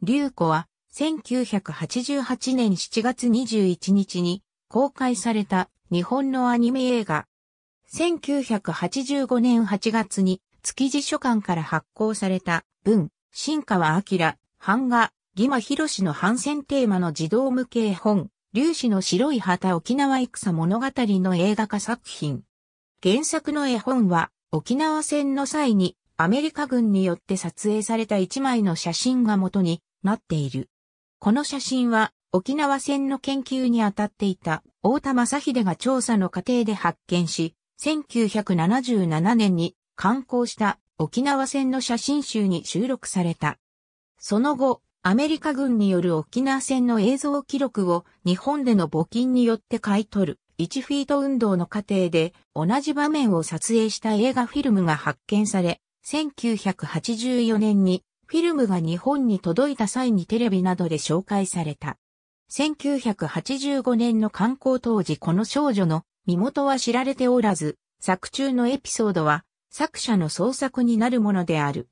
竜子は、1988年7月21日に公開された日本のアニメ映画。1985年8月に築地書館から発行された文、新川明、版画、義間博の反戦テーマの児童向け絵本、竜子の白い旗沖縄戦物語の映画化作品。原作の絵本は沖縄戦の際にアメリカ軍によって撮影された一枚の写真が元になっている。この写真は沖縄戦の研究にあたっていた大田正秀が調査の過程で発見し、1977年に刊行した沖縄戦の写真集に収録された。その後、アメリカ軍による沖縄戦の映像記録を日本での募金によって買い取る1フィート運動の過程で同じ場面を撮影した映画フィルムが発見され、1984年にフィルムが日本に届いた際にテレビなどで紹介された。1985年の観光当時この少女の身元は知られておらず、作中のエピソードは作者の創作になるものである。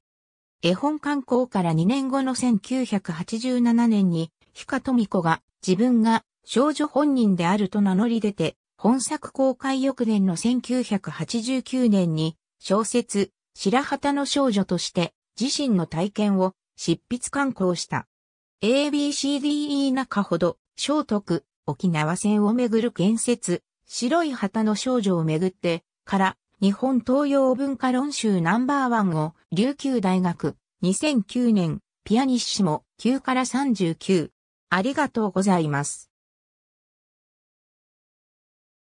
絵本観光から2年後の1987年に、ヒカトミコが自分が少女本人であると名乗り出て、本作公開翌年の1989年に小説、白旗の少女として自身の体験を執筆刊行した。ABCDE 中ほど、聖徳、沖縄戦をめぐる建設、白い旗の少女をめぐって、から、日本東洋文化論集ナンバーワンを、琉球大学、2009年、ピアニッシモ、9から39。ありがとうございます。